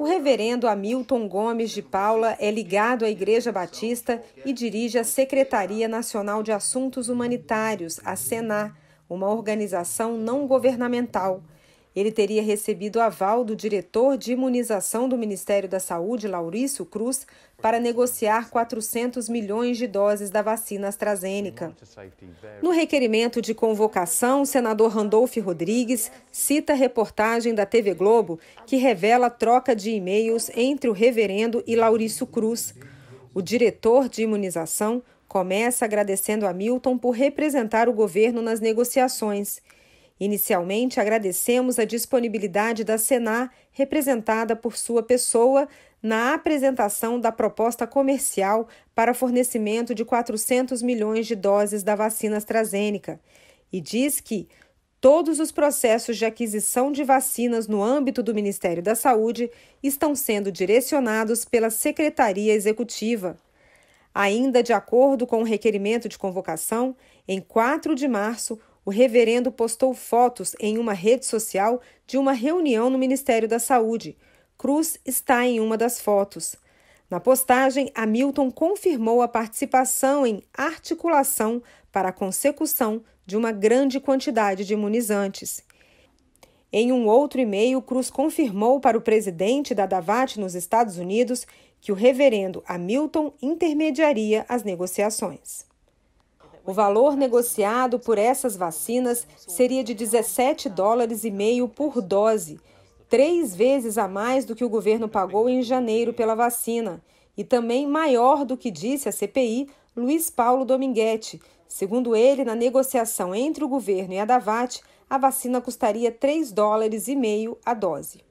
O reverendo Hamilton Gomes de Paula é ligado à Igreja Batista e dirige a Secretaria Nacional de Assuntos Humanitários, a SENAR, uma organização não governamental. Ele teria recebido aval do diretor de imunização do Ministério da Saúde, Laurício Cruz, para negociar 400 milhões de doses da vacina AstraZeneca. No requerimento de convocação, o senador Randolph Rodrigues cita a reportagem da TV Globo que revela troca de e-mails entre o reverendo e Laurício Cruz. O diretor de imunização começa agradecendo a Milton por representar o governo nas negociações. Inicialmente, agradecemos a disponibilidade da Senar, representada por sua pessoa, na apresentação da proposta comercial para fornecimento de 400 milhões de doses da vacina AstraZeneca, e diz que todos os processos de aquisição de vacinas no âmbito do Ministério da Saúde estão sendo direcionados pela Secretaria Executiva. Ainda de acordo com o requerimento de convocação, em 4 de março, o reverendo postou fotos em uma rede social de uma reunião no Ministério da Saúde. Cruz está em uma das fotos. Na postagem, Hamilton confirmou a participação em articulação para a consecução de uma grande quantidade de imunizantes. Em um outro e-mail, Cruz confirmou para o presidente da Davat nos Estados Unidos que o reverendo Hamilton intermediaria as negociações. O valor negociado por essas vacinas seria de 17 dólares e meio por dose, três vezes a mais do que o governo pagou em janeiro pela vacina e também maior do que disse a CPI Luiz Paulo Dominguete. Segundo ele, na negociação entre o governo e a Davat, a vacina custaria 3 dólares e meio a dose.